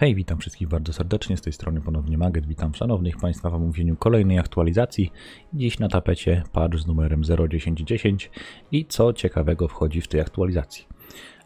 Hej, witam wszystkich bardzo serdecznie, z tej strony ponownie Maget, witam szanownych Państwa w omówieniu kolejnej aktualizacji. Dziś na tapecie patch z numerem 01010 i co ciekawego wchodzi w tej aktualizacji.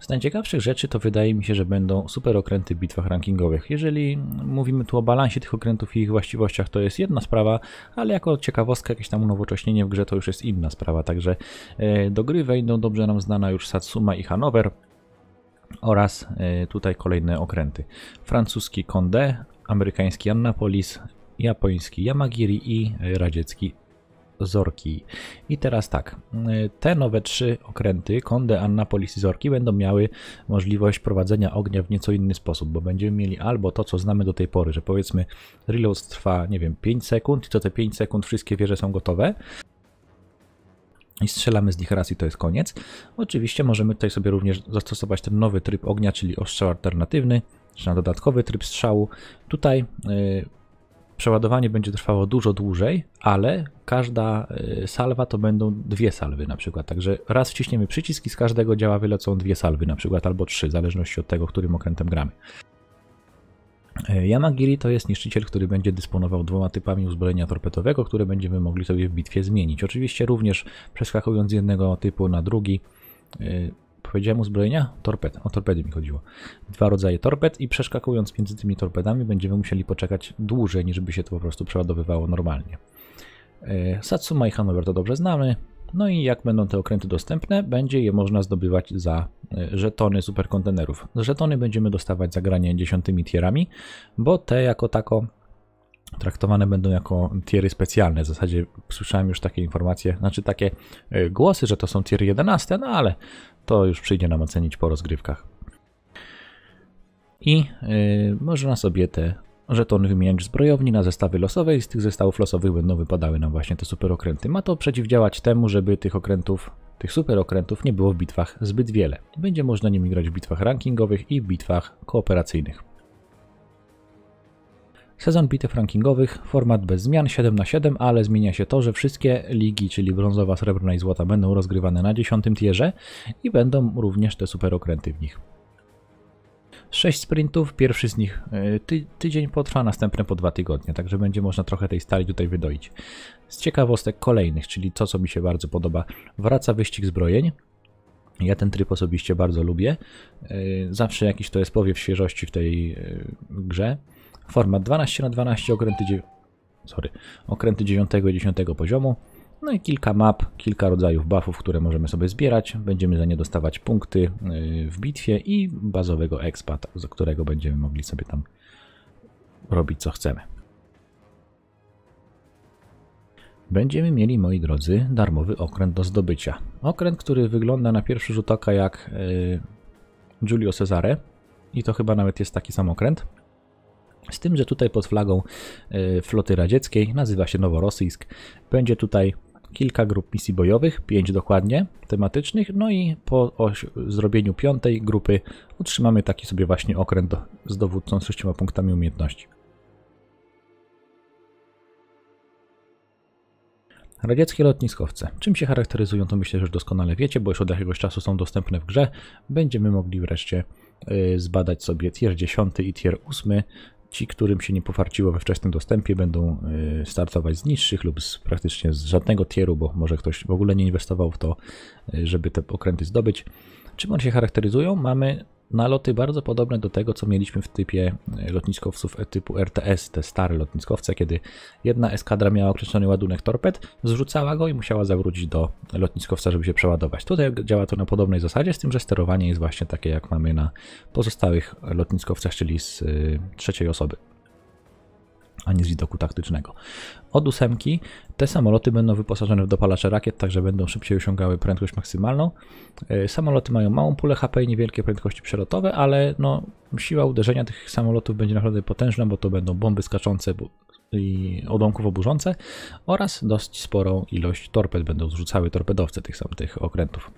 Z najciekawszych rzeczy to wydaje mi się, że będą super okręty w bitwach rankingowych. Jeżeli mówimy tu o balansie tych okrętów i ich właściwościach, to jest jedna sprawa, ale jako ciekawostka, jakieś tam unowocześnienie w grze to już jest inna sprawa. Także e, do gry wejdą dobrze nam znana już Satsuma i Hanover, oraz y, tutaj kolejne okręty. Francuski Condé, amerykański Annapolis, japoński Yamagiri i y, radziecki Zorki. I teraz tak, y, te nowe trzy okręty, Konde, Annapolis i Zorki, będą miały możliwość prowadzenia ognia w nieco inny sposób, bo będziemy mieli albo to, co znamy do tej pory, że powiedzmy reload trwa, nie wiem, 5 sekund i co te 5 sekund wszystkie wieże są gotowe, i strzelamy z nich raz i to jest koniec. Oczywiście możemy tutaj sobie również zastosować ten nowy tryb ognia, czyli ostrzał alternatywny, czy na dodatkowy tryb strzału. Tutaj yy, przeładowanie będzie trwało dużo dłużej, ale każda y, salwa to będą dwie salwy na przykład. Także raz wciśniemy przycisk i z każdego działa wylecą dwie salwy na przykład, albo trzy, w zależności od tego, którym okrętem gramy. E, Yamagiri to jest niszczyciel, który będzie dysponował dwoma typami uzbrojenia torpedowego, które będziemy mogli sobie w bitwie zmienić. Oczywiście również przeskakując z jednego typu na drugi, yy, powiedziałem uzbrojenia? Torped, o torpedy mi chodziło. Dwa rodzaje torped i przeskakując między tymi torpedami będziemy musieli poczekać dłużej niż by się to po prostu przeładowywało normalnie. E, Satsuma i Hanover to dobrze znamy, no i jak będą te okręty dostępne, będzie je można zdobywać za e, żetony superkontenerów. Żetony będziemy dostawać za granie dziesiątymi tierami, bo te jako tako traktowane będą jako tiery specjalne. W zasadzie słyszałem już takie informacje, znaczy takie e, głosy, że to są tiery 11, no ale to już przyjdzie nam ocenić po rozgrywkach. I yy, można sobie te to wymieniać zbrojowni na zestawy losowe i z tych zestawów losowych będą wypadały nam właśnie te super okręty. Ma to przeciwdziałać temu, żeby tych okrętów, tych okrętów nie było w bitwach zbyt wiele. Będzie można nimi grać w bitwach rankingowych i w bitwach kooperacyjnych. Sezon bitew rankingowych, format bez zmian 7 na 7 ale zmienia się to, że wszystkie ligi, czyli brązowa, srebrna i złota będą rozgrywane na 10 tierze i będą również te super okręty w nich. 6 sprintów, pierwszy z nich e, ty, tydzień potrwa, następne po dwa tygodnie, także będzie można trochę tej stali tutaj wydoić. Z ciekawostek kolejnych, czyli to co mi się bardzo podoba, wraca wyścig zbrojeń. Ja ten tryb osobiście bardzo lubię. E, zawsze jakiś to jest powiew świeżości w tej e, grze. Format 12 na 12 okręty, Sorry. okręty 9 i 10 poziomu. No i kilka map, kilka rodzajów buffów, które możemy sobie zbierać. Będziemy za nie dostawać punkty y, w bitwie i bazowego expa, z którego będziemy mogli sobie tam robić co chcemy. Będziemy mieli, moi drodzy, darmowy okręt do zdobycia. Okręt, który wygląda na pierwszy rzut oka jak y, Giulio Cesare. I to chyba nawet jest taki sam okręt. Z tym, że tutaj pod flagą y, floty radzieckiej, nazywa się Noworosyjsk, będzie tutaj kilka grup misji bojowych, pięć dokładnie, tematycznych, no i po zrobieniu piątej grupy otrzymamy taki sobie właśnie okręt z dowódcą z sześcioma punktami umiejętności. Radzieckie lotniskowce. Czym się charakteryzują, to myślę, że już doskonale wiecie, bo już od jakiegoś czasu są dostępne w grze. Będziemy mogli wreszcie y, zbadać sobie tier 10 i tier 8 Ci, którym się nie pofarciło we wczesnym dostępie, będą y, startować z niższych lub z, praktycznie z żadnego tieru, bo może ktoś w ogóle nie inwestował w to, y, żeby te okręty zdobyć. Czym one się charakteryzują? Mamy naloty bardzo podobne do tego, co mieliśmy w typie e, lotniskowców e, typu RTS, te stare lotniskowce, kiedy jedna eskadra miała określony ładunek torped, zrzucała go i musiała zawrócić do lotniskowca, żeby się przeładować. Tutaj działa to na podobnej zasadzie, z tym, że sterowanie jest właśnie takie, jak mamy na pozostałych lotniskowcach, czyli z e, trzeciej osoby a nie z widoku taktycznego. Od ósemki te samoloty będą wyposażone w dopalacze rakiet, także będą szybciej osiągały prędkość maksymalną. E, samoloty mają małą pulę HP i niewielkie prędkości przelotowe, ale no, siła uderzenia tych samolotów będzie naprawdę potężna, bo to będą bomby skaczące i odłamków oburzące oraz dość sporą ilość torped będą zrzucały torpedowce tych samych tych okrętów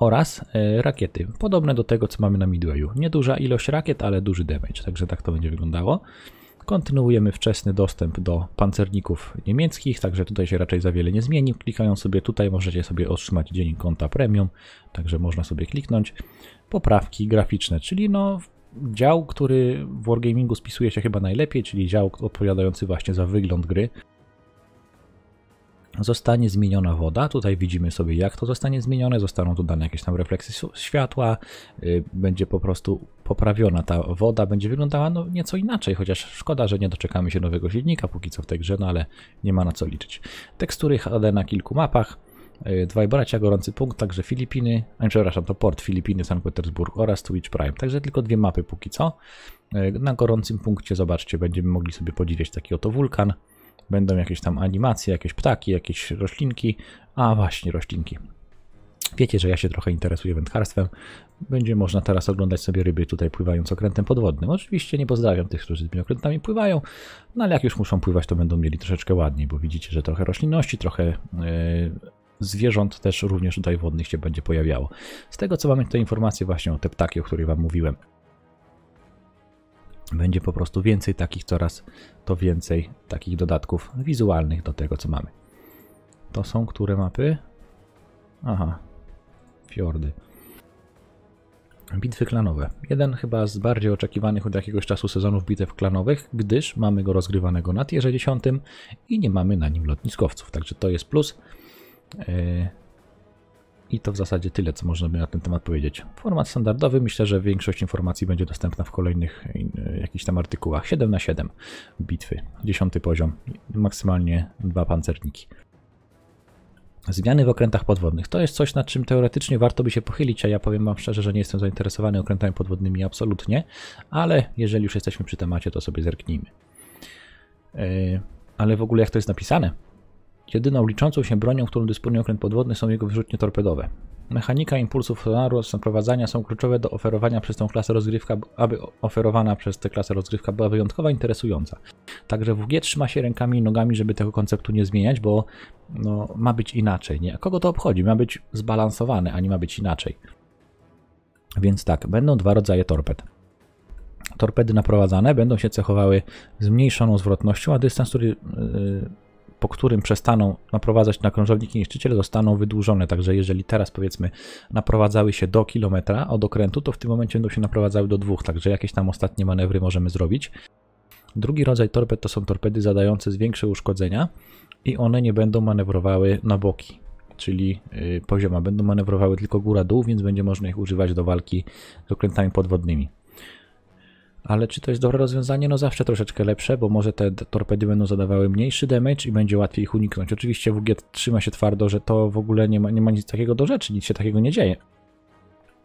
oraz e, rakiety, podobne do tego co mamy na Midwayu. Nieduża ilość rakiet, ale duży damage, także tak to będzie wyglądało. Kontynuujemy wczesny dostęp do pancerników niemieckich, także tutaj się raczej za wiele nie zmieni. Klikając sobie tutaj możecie sobie otrzymać dzień konta premium, także można sobie kliknąć. Poprawki graficzne, czyli no dział, który w Wargamingu spisuje się chyba najlepiej, czyli dział odpowiadający właśnie za wygląd gry zostanie zmieniona woda. Tutaj widzimy sobie, jak to zostanie zmienione. Zostaną dane jakieś tam refleksy światła. Y, będzie po prostu poprawiona ta woda. Będzie wyglądała no, nieco inaczej, chociaż szkoda, że nie doczekamy się nowego silnika póki co w tej grze, no ale nie ma na co liczyć. Tekstury HD na kilku mapach. Y, dwaj bracia, gorący punkt, także Filipiny, przepraszam, to port Filipiny, Sankt Petersburg oraz Twitch Prime. Także tylko dwie mapy póki co. Y, na gorącym punkcie, zobaczcie, będziemy mogli sobie podzielić taki oto wulkan będą jakieś tam animacje, jakieś ptaki, jakieś roślinki, a właśnie roślinki. Wiecie, że ja się trochę interesuję wędkarstwem. Będzie można teraz oglądać sobie ryby tutaj pływając okrętem podwodnym. Oczywiście nie pozdrawiam tych, którzy z tymi okrętami pływają, no ale jak już muszą pływać, to będą mieli troszeczkę ładniej, bo widzicie, że trochę roślinności, trochę yy, zwierząt też również tutaj wodnych się będzie pojawiało. Z tego co mamy te informacje właśnie o te ptaki, o których wam mówiłem będzie po prostu więcej takich coraz to więcej takich dodatków wizualnych do tego co mamy. To są które mapy? Aha, fiordy. Bitwy klanowe. Jeden chyba z bardziej oczekiwanych od jakiegoś czasu sezonów bitew klanowych, gdyż mamy go rozgrywanego na tierze 10 i nie mamy na nim lotniskowców, także to jest plus. Yy, i to w zasadzie tyle, co można by na ten temat powiedzieć. Format standardowy, myślę, że większość informacji będzie dostępna w kolejnych jakichś tam artykułach. 7 na 7 bitwy, 10 poziom, maksymalnie dwa pancerniki. Zmiany w okrętach podwodnych. To jest coś, nad czym teoretycznie warto by się pochylić, a ja powiem Wam szczerze, że nie jestem zainteresowany okrętami podwodnymi absolutnie, ale jeżeli już jesteśmy przy temacie, to sobie zerknijmy. Yy, ale w ogóle jak to jest napisane? Jedyną liczącą się bronią, którą dysponuje okręt podwodny są jego wyrzutnie torpedowe. Mechanika impulsów sonaru naprowadzania są kluczowe do oferowania przez tę klasę rozgrywka, aby oferowana przez tę klasę rozgrywka była wyjątkowa interesująca. Także WG trzyma się rękami i nogami, żeby tego konceptu nie zmieniać, bo no, ma być inaczej. Nie? Kogo to obchodzi? Ma być zbalansowany, a nie ma być inaczej. Więc tak, będą dwa rodzaje torped. Torpedy naprowadzane będą się cechowały zmniejszoną zwrotnością, a dystans, który yy, po którym przestaną naprowadzać na krążowniki niszczyciele, zostaną wydłużone. Także jeżeli teraz powiedzmy naprowadzały się do kilometra od okrętu, to w tym momencie będą się naprowadzały do dwóch, także jakieś tam ostatnie manewry możemy zrobić. Drugi rodzaj torped to są torpedy zadające większe uszkodzenia i one nie będą manewrowały na boki, czyli y, pozioma. Będą manewrowały tylko góra-dół, więc będzie można ich używać do walki z okrętami podwodnymi. Ale czy to jest dobre rozwiązanie? No zawsze troszeczkę lepsze, bo może te torpedy będą zadawały mniejszy damage i będzie łatwiej ich uniknąć. Oczywiście WG trzyma się twardo, że to w ogóle nie ma, nie ma nic takiego do rzeczy, nic się takiego nie dzieje.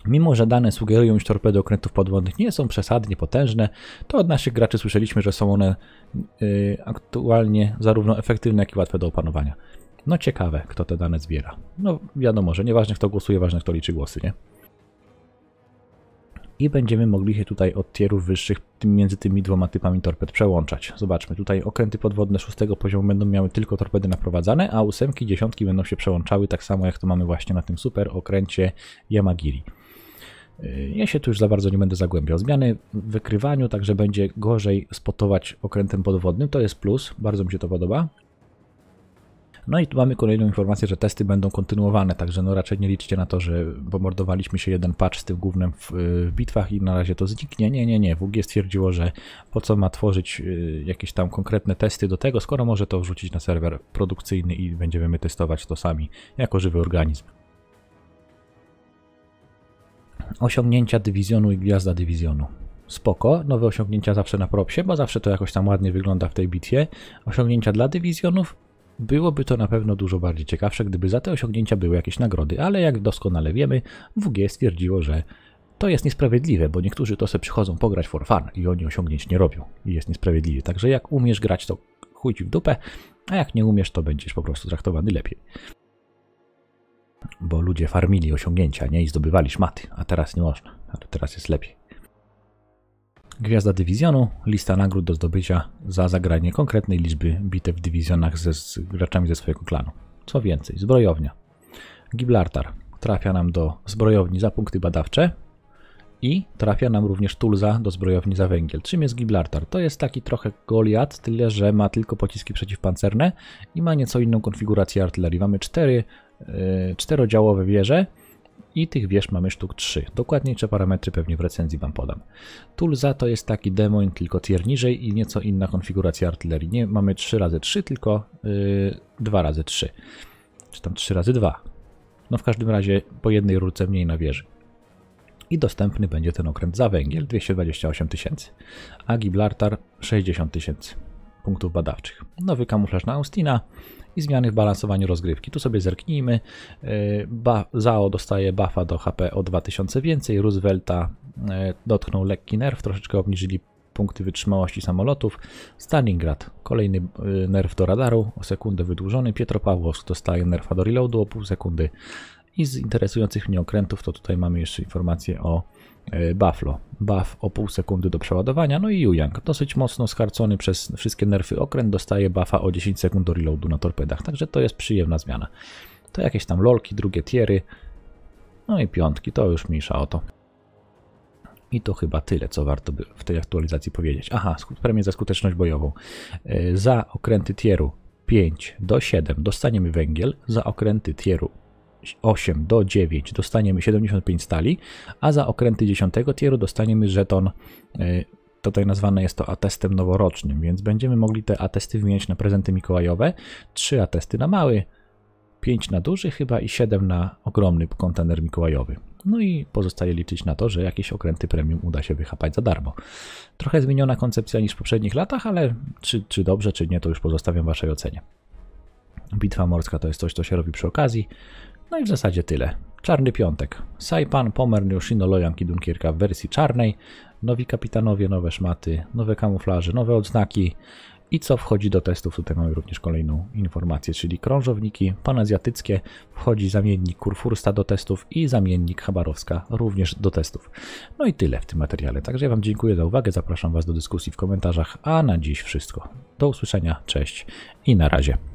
Mimo, że dane sugerują, że torpedy okrętów podwodnych nie są przesadnie potężne, to od naszych graczy słyszeliśmy, że są one y, aktualnie zarówno efektywne, jak i łatwe do opanowania. No ciekawe, kto te dane zbiera. No wiadomo, że nieważne kto głosuje, ważne kto liczy głosy, nie? i będziemy mogli się tutaj od tierów wyższych między tymi dwoma typami torped przełączać. Zobaczmy, tutaj okręty podwodne szóstego poziomu będą miały tylko torpedy naprowadzane, a ósemki, dziesiątki będą się przełączały, tak samo jak to mamy właśnie na tym super okręcie Yamagiri. Yy, ja się tu już za bardzo nie będę zagłębiał. Zmiany w wykrywaniu, także będzie gorzej spotować okrętem podwodnym, to jest plus, bardzo mi się to podoba. No i tu mamy kolejną informację, że testy będą kontynuowane, także no raczej nie liczcie na to, że pomordowaliśmy się jeden patch z tym głównym w, y, w, bitwach i na razie to zniknie. Nie, nie, nie. WG stwierdziło, że po co ma tworzyć y, jakieś tam konkretne testy do tego, skoro może to wrzucić na serwer produkcyjny i będziemy my testować to sami jako żywy organizm. Osiągnięcia dywizjonu i gwiazda dywizjonu spoko, nowe osiągnięcia zawsze na propsie, bo zawsze to jakoś tam ładnie wygląda w tej bitwie. Osiągnięcia dla dywizjonów Byłoby to na pewno dużo bardziej ciekawsze, gdyby za te osiągnięcia były jakieś nagrody, ale jak doskonale wiemy, WG stwierdziło, że to jest niesprawiedliwe, bo niektórzy to sobie przychodzą pograć for fun i oni osiągnięć nie robią i jest niesprawiedliwy. Także jak umiesz grać, to chuj ci w dupę, a jak nie umiesz, to będziesz po prostu traktowany lepiej. Bo ludzie farmili osiągnięcia, nie? I zdobywali szmaty, a teraz nie można, ale teraz jest lepiej. Gwiazda dywizjonu, lista nagród do zdobycia za zagranie konkretnej liczby bitew w dywizjonach ze, z graczami ze swojego klanu. Co więcej, zbrojownia. Gibraltar trafia nam do zbrojowni za punkty badawcze i trafia nam również Tulza do zbrojowni za węgiel. Czym jest Gibraltar? To jest taki trochę Goliat, tyle że ma tylko pociski przeciwpancerne i ma nieco inną konfigurację artylerii. Mamy cztery, yy, czterodziałowe wieże, i tych wież mamy sztuk 3. Dokładniejsze parametry pewnie w recenzji Wam podam. Tulza to jest taki demon, tylko tier niżej i nieco inna konfiguracja artylerii. Nie mamy 3x3, tylko yy, 2x3. Czy tam 3x2. No w każdym razie po jednej rurce mniej na wieży. I dostępny będzie ten okręt za węgiel 228 tysięcy, a Gibraltar 60 tysięcy punktów badawczych. Nowy kamuflaż na Austina i zmiany w balansowaniu rozgrywki. Tu sobie zerknijmy. E, ba Zao dostaje buffa do HP o 2000 więcej, Roosevelta e, dotknął lekki nerw, troszeczkę obniżyli punkty wytrzymałości samolotów. Stalingrad, kolejny e, nerw do radaru o sekundę wydłużony. Pietro Pietropawłowsk dostaje nerfa do reloadu o pół sekundy. I z interesujących mnie okrętów to tutaj mamy jeszcze informacje o E, Buffalo. Buff o pół sekundy do przeładowania, no i Ujang. Dosyć mocno skarcony przez wszystkie nerfy okręt, dostaje buffa o 10 sekund do reloadu na torpedach, także to jest przyjemna zmiana. To jakieś tam lolki, drugie tiery, no i piątki, to już mniejsza o to. I to chyba tyle, co warto by w tej aktualizacji powiedzieć. Aha, premię za skuteczność bojową. E, za okręty tieru 5 do 7 dostaniemy węgiel, za okręty tieru 8 do 9 dostaniemy 75 stali, a za okręty 10 tieru dostaniemy żeton e, tutaj nazwane jest to atestem noworocznym, więc będziemy mogli te atesty wymieniać na prezenty mikołajowe. 3 atesty na mały, 5 na duży chyba i 7 na ogromny kontener mikołajowy. No i pozostaje liczyć na to, że jakieś okręty premium uda się wychapać za darmo. Trochę zmieniona koncepcja niż w poprzednich latach, ale czy, czy dobrze, czy nie, to już pozostawiam Waszej ocenie. Bitwa morska to jest coś, co się robi przy okazji. No i w zasadzie tyle. Czarny Piątek. Saipan, Pomern, Yoshino, Loyang i Dunkierka w wersji czarnej. Nowi kapitanowie, nowe szmaty, nowe kamuflaże, nowe odznaki. I co wchodzi do testów, tutaj mamy również kolejną informację, czyli krążowniki panazjatyckie, wchodzi zamiennik Kurfursta do testów i zamiennik Chabarowska również do testów. No i tyle w tym materiale. Także ja Wam dziękuję za uwagę, zapraszam Was do dyskusji w komentarzach, a na dziś wszystko. Do usłyszenia, cześć i na razie.